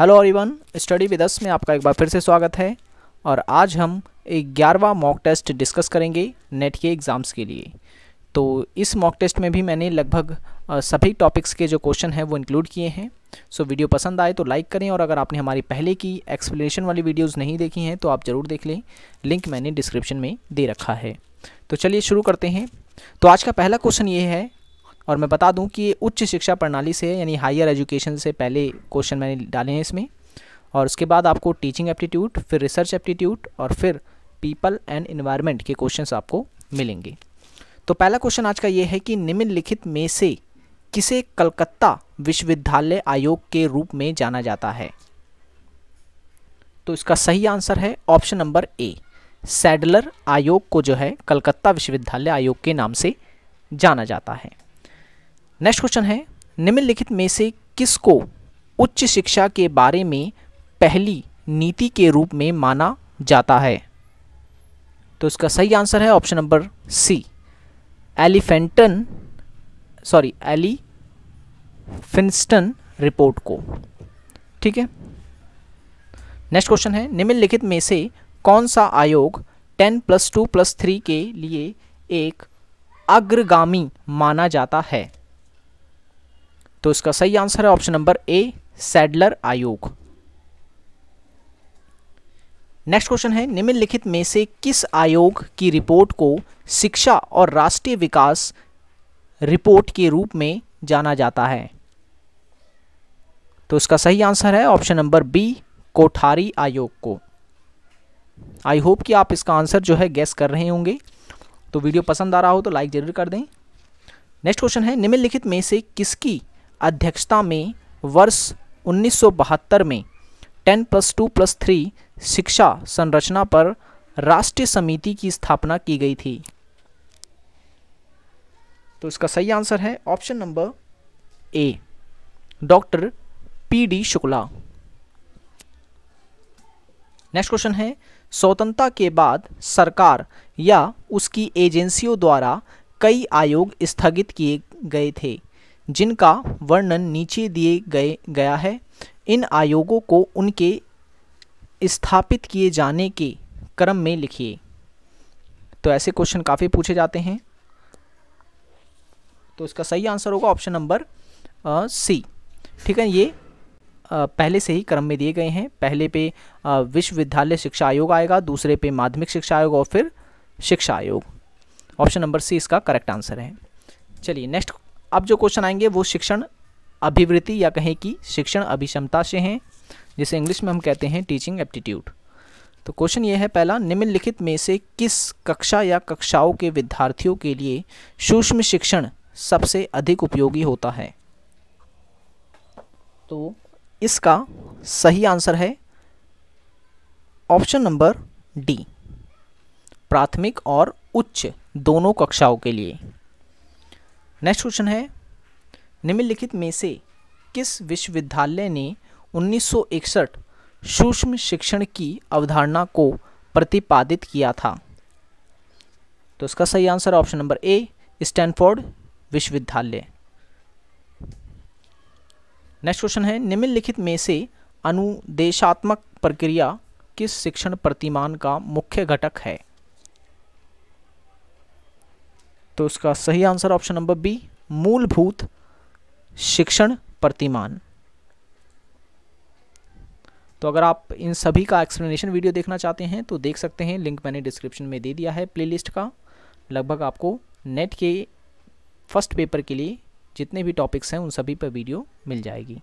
hello everyone study with us में आपका एक बार फिर से स्वागत है और आज हम एक ग्यारहवा मॉक टेस्ट डिस्कस करेंगे नेट के एग्ज़ाम्स के लिए तो इस मॉक टेस्ट में भी मैंने लगभग सभी टॉपिक्स के जो क्वेश्चन हैं वो इंक्लूड किए हैं सो वीडियो पसंद आए तो लाइक करें और अगर आपने हमारी पहले की एक्सप्लेनेशन वाली वीडियोज़ नहीं देखी हैं तो आप ज़रूर देख लें लिंक मैंने डिस्क्रिप्शन में दे रखा है तो चलिए शुरू करते हैं तो आज का पहला क्वेश्चन ये है और मैं बता दूं कि उच्च शिक्षा प्रणाली से यानी हायर एजुकेशन से पहले क्वेश्चन मैंने डाले हैं इसमें और उसके बाद आपको टीचिंग एप्टीट्यूड फिर रिसर्च एप्टीट्यूड और फिर पीपल एंड इन्वायरमेंट के क्वेश्चन आपको मिलेंगे तो पहला क्वेश्चन आज का ये है कि निम्नलिखित में से किसे कलकत्ता विश्वविद्यालय आयोग के रूप में जाना जाता है तो इसका सही आंसर है ऑप्शन नंबर ए सैडलर आयोग को जो है कलकत्ता विश्वविद्यालय आयोग के नाम से जाना जाता है नेक्स्ट क्वेश्चन है निम्नलिखित में से किसको उच्च शिक्षा के बारे में पहली नीति के रूप में माना जाता है तो इसका सही आंसर है option number C Elphinstone sorry Elphinstone report को ठीक है नेक्स्ट क्वेश्चन है निम्नलिखित में से कौन सा आयोग ten plus two plus three के लिए एक अग्रगामी माना जाता है तो इसका सही आंसर है ऑप्शन नंबर ए सैडलर आयोग नेक्स्ट क्वेश्चन है निम्नलिखित में से किस आयोग की रिपोर्ट को शिक्षा और राष्ट्रीय विकास रिपोर्ट के रूप में जाना जाता है तो इसका सही आंसर है ऑप्शन नंबर बी कोठारी आयोग को आई होप कि आप इसका आंसर जो है गैस कर रहे होंगे तो वीडियो पसंद आ रहा हो तो लाइक ज़रूर कर दें नेक्स्ट क्वेश्चन है निम्नलिखित में से किसकी अध्यक्षता में वर्ष 1972 में 10 प्लस टू प्लस थ्री शिक्षा संरचना पर राष्ट्रीय समिति की स्थापना की गई थी तो इसका सही आंसर है option number A doctor P D Shukla next question है स्वतंत्रता के बाद सरकार या उसकी एजेंसियों द्वारा कई आयोग स्थगित किए गए थे जिनका वर्णन नीचे दिए गए गया है इन आयोगों को उनके स्थापित किए जाने के क्रम में लिखिए तो ऐसे क्वेश्चन काफ़ी पूछे जाते हैं तो इसका सही आंसर होगा ऑप्शन नंबर सी ठीक है ये आ, पहले से ही क्रम में दिए गए हैं पहले पे विश्वविद्यालय शिक्षा आयोग आएगा दूसरे पे माध्यमिक शिक्षा आयोग और फिर शिक्षा आयोग ऑप्शन नंबर सी इसका करेक्ट आंसर है चलिए नेक्स्ट अब जो क्वेश्चन आएंगे वो शिक्षण अभिवृत्ति या कहें कि शिक्षण अभिक्षमता से हैं जिसे इंग्लिश में हम कहते हैं टीचिंग एप्टीट्यूड तो क्वेश्चन ये है पहला निम्नलिखित में से किस कक्षा या कक्षाओं के विद्यार्थियों के लिए सूक्ष्म शिक्षण सबसे अधिक उपयोगी होता है तो इसका सही आंसर है ऑप्शन नंबर डी प्राथमिक और उच्च दोनों कक्षाओं के लिए नेक्स्ट क्वेश्चन है निम्नलिखित में से किस विश्वविद्यालय ने 1961 सूक्ष्म शिक्षण की अवधारणा को प्रतिपादित किया था तो इसका सही answer option number A Stanford विश्वविद्यालय नेक्स्ट क्वेश्चन है निम्नलिखित में से अनुदेशात्मक प्रक्रिया किस शिक्षण प्रतिमान का मुख्य घटक है तो उसका सही आंसर ऑप्शन नंबर बी मूलभूत शिक्षण प्रतिमान तो अगर आप इन सभी का एक्सप्लेनेशन वीडियो देखना चाहते हैं तो देख सकते हैं लिंक मैंने डिस्क्रिप्शन में दे दिया है प्लेलिस्ट का लगभग आपको नेट के फर्स्ट पेपर के लिए जितने भी टॉपिक्स हैं उन सभी पर वीडियो मिल जाएगी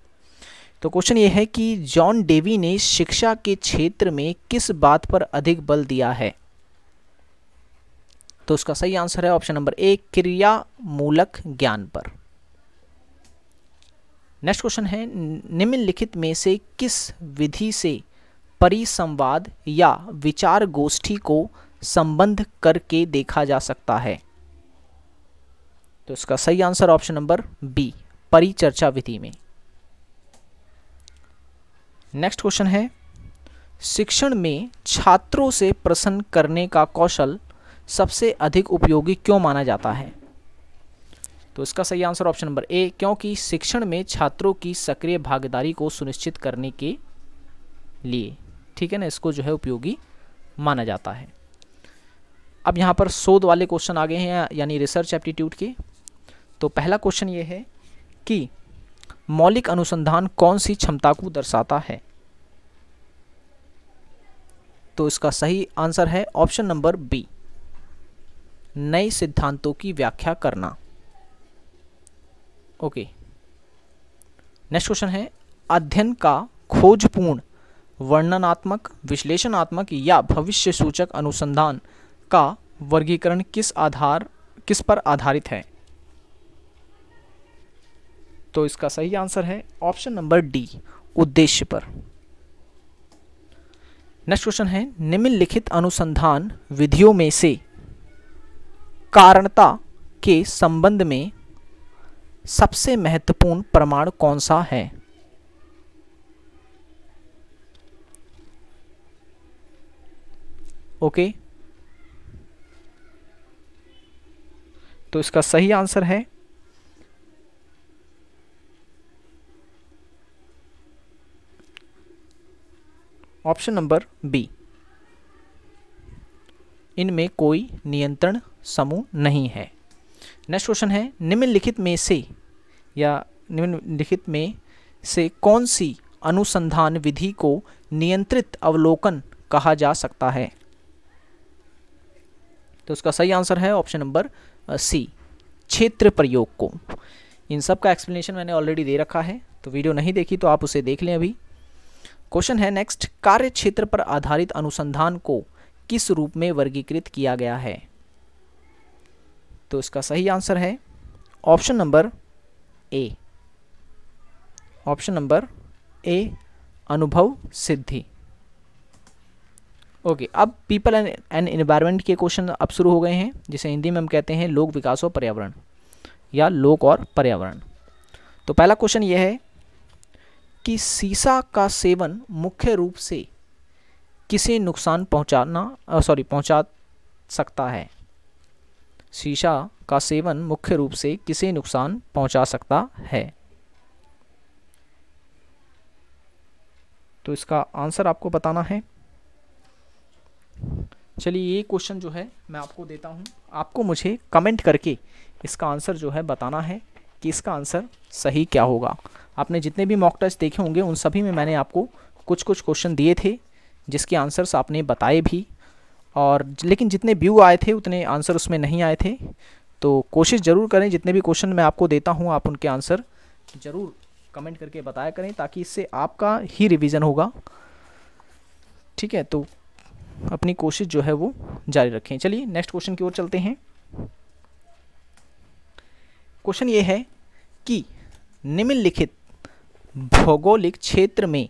तो क्वेश्चन ये है कि जॉन डेवी ने शिक्षा के क्षेत्र में किस बात पर अधिक बल दिया है तो उसका सही आंसर है ऑप्शन नंबर ए क्रिया मूलक ज्ञान पर नेक्स्ट क्वेश्चन है निम्नलिखित में से किस विधि से परिसंवाद या विचार गोष्ठी को संबंध करके देखा जा सकता है तो इसका सही आंसर ऑप्शन नंबर बी परिचर्चा विधि में नेक्स्ट क्वेश्चन है शिक्षण में छात्रों से प्रश्न करने का कौशल सबसे अधिक उपयोगी क्यों माना जाता है तो इसका सही आंसर ऑप्शन नंबर ए क्योंकि शिक्षण में छात्रों की सक्रिय भागीदारी को सुनिश्चित करने के लिए ठीक है ना इसको जो है उपयोगी माना जाता है अब यहाँ पर शोध वाले क्वेश्चन आ गए हैं यानी रिसर्च एप्टीट्यूड के तो पहला क्वेश्चन ये है कि मौलिक अनुसंधान कौन सी क्षमता को दर्शाता है तो इसका सही आंसर है ऑप्शन नंबर बी नए सिद्धांतों की व्याख्या करना ओके नेक्स्ट क्वेश्चन है अध्ययन का खोजपूर्ण वर्णनात्मक विश्लेषणात्मक या भविष्य सूचक अनुसंधान का वर्गीकरण किस आधार किस पर आधारित है तो इसका सही आंसर है ऑप्शन नंबर डी उद्देश्य पर नेक्स्ट क्वेश्चन है निम्नलिखित अनुसंधान विधियों में से कारणता के संबंध में सबसे महत्वपूर्ण प्रमाण कौन सा है ओके तो इसका सही आंसर है ऑप्शन नंबर बी इनमें कोई नियंत्रण समूह नहीं है नेक्स्ट क्वेश्चन है निम्नलिखित में से या निम्नलिखित में से कौन सी अनुसंधान विधि को नियंत्रित अवलोकन कहा जा सकता है तो उसका सही आंसर है ऑप्शन नंबर सी क्षेत्र प्रयोग को इन सब का एक्सप्लेनेशन मैंने ऑलरेडी दे रखा है तो वीडियो नहीं देखी तो आप उसे देख लें अभी क्वेश्चन है नेक्स्ट कार्य क्षेत्र पर आधारित अनुसंधान को किस रूप में वर्गीकृत किया गया है तो इसका सही आंसर है option number A option number A अनुभव सिद्धि ओके okay, अब पीपल एंड एंड इन्वायरमेंट के क्वेश्चन अब शुरू हो गए हैं जिसे हिंदी में हम कहते हैं लोक विकास और पर्यावरण या लोक और पर्यावरण तो पहला क्वेश्चन यह है कि सीसा का सेवन मुख्य रूप से किसे नुकसान पहुंचाना सॉरी पहुंचा सकता है शीशा का सेवन मुख्य रूप से किसे नुकसान पहुंचा सकता है तो इसका आंसर आपको बताना है चलिए ये क्वेश्चन जो है मैं आपको देता हूँ आपको मुझे कमेंट करके इसका आंसर जो है बताना है कि इसका आंसर सही क्या होगा आपने जितने भी मॉक टेस्ट देखे होंगे उन सभी में मैंने आपको कुछ कुछ क्वेश्चन दिए थे जिसके आंसर्स आपने बताए भी और लेकिन जितने व्यू आए थे उतने आंसर उसमें नहीं आए थे तो कोशिश ज़रूर करें जितने भी क्वेश्चन मैं आपको देता हूँ आप उनके आंसर ज़रूर कमेंट करके बताया करें ताकि इससे आपका ही रिवीजन होगा ठीक है तो अपनी कोशिश जो है वो जारी रखें चलिए नेक्स्ट क्वेश्चन की ओर चलते हैं क्वेश्चन ये है कि निम्नलिखित भौगोलिक क्षेत्र में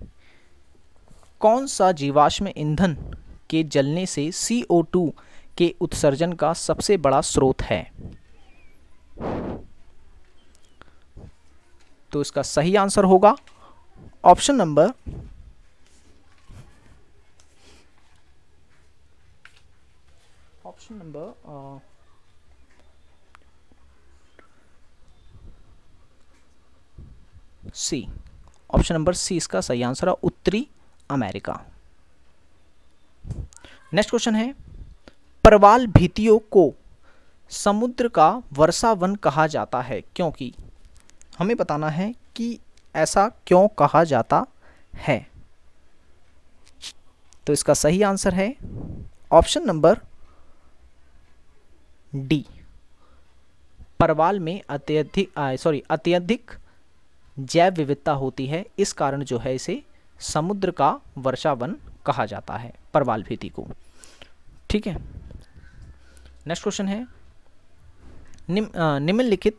कौन सा जीवाश्म ईंधन के जलने से CO2 के उत्सर्जन का सबसे बड़ा स्रोत है तो इसका सही आंसर होगा option number option number C option number C इसका सही आंसर है उत्तरी अमेरिका नेक्स्ट क्वेश्चन है परवाल भीतियों को समुद्र का वर्षावन कहा जाता है क्योंकि हमें बताना है कि ऐसा क्यों कहा जाता है तो इसका सही आंसर है ऑप्शन नंबर डी परवाल में अत्यधिक सॉरी अत्यधिक जैव विविधता होती है इस कारण जो है इसे समुद्र का वर्षावन कहा जाता है परवाल भीति को ठीक है नेक्स्ट क्वेश्चन है निम, निम्नलिखित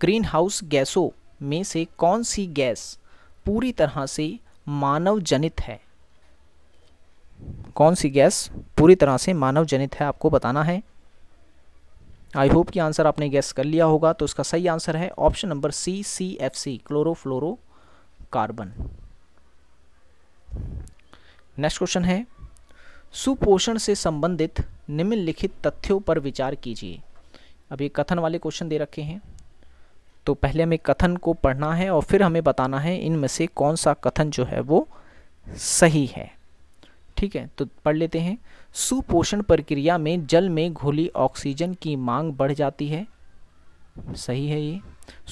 ग्रीन हाउस गैसों में से कौन सी गैस पूरी तरह से मानव जनित है कौन सी गैस पूरी तरह से मानव जनित है आपको बताना है आई होप कि आंसर आपने गैस कर लिया होगा तो इसका सही आंसर है option number C C F C chlorofluorocarbon next question है सुपोषण से संबंधित निम्नलिखित तथ्यों पर विचार कीजिए अब ये कथन वाले क्वेश्चन दे रखे हैं तो पहले हमें कथन को पढ़ना है और फिर हमें बताना है इनमें से कौन सा कथन जो है वो सही है ठीक है तो पढ़ लेते हैं सुपोषण प्रक्रिया में जल में घुली ऑक्सीजन की मांग बढ़ जाती है सही है ये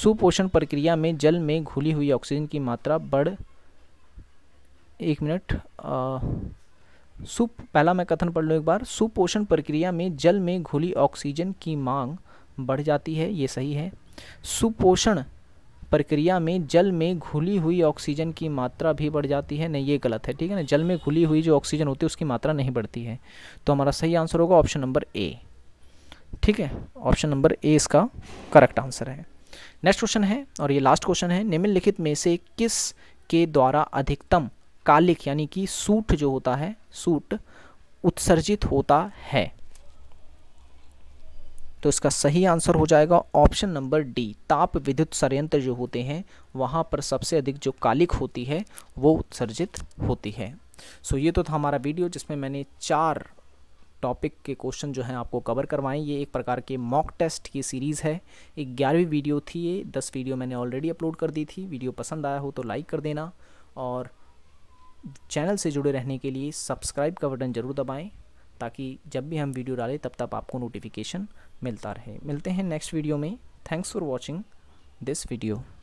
सुपोषण प्रक्रिया में जल में घुली हुई ऑक्सीजन की मात्रा बढ़ एक मिनट सुप पहला मैं कथन पढ़ लूँ एक बार सुपोषण प्रक्रिया में जल में घुली ऑक्सीजन की मांग बढ़ जाती है ये सही है सुपोषण प्रक्रिया में जल में घुली हुई ऑक्सीजन की मात्रा भी बढ़ जाती है नहीं ये गलत है ठीक है ना जल में घुली हुई जो ऑक्सीजन होती है उसकी मात्रा नहीं बढ़ती है तो हमारा सही आंसर होगा ऑप्शन नंबर ए ठीक है ऑप्शन नंबर ए इसका करेक्ट आंसर है नेक्स्ट क्वेश्चन है और ये लास्ट क्वेश्चन है निम्नलिखित में से किस के द्वारा अधिकतम कालिक यानी कि सूट जो होता है सूट उत्सर्जित होता है तो इसका सही आंसर हो जाएगा ऑप्शन नंबर डी ताप विद्युत संयंत्र जो होते हैं वहाँ पर सबसे अधिक जो कालिक होती है वो उत्सर्जित होती है सो ये तो था हमारा वीडियो जिसमें मैंने चार टॉपिक के क्वेश्चन जो हैं आपको कवर करवाएं ये एक प्रकार के मॉक टेस्ट की सीरीज़ है एक ग्यारहवीं वीडियो थी ये दस वीडियो मैंने ऑलरेडी अपलोड कर दी थी वीडियो पसंद आया हो तो लाइक कर देना और चैनल से जुड़े रहने के लिए सब्सक्राइब का बटन ज़रूर दबाएं ताकि जब भी हम वीडियो डालें तब तक आपको नोटिफिकेशन मिलता रहे मिलते हैं नेक्स्ट वीडियो में thanks for watching this video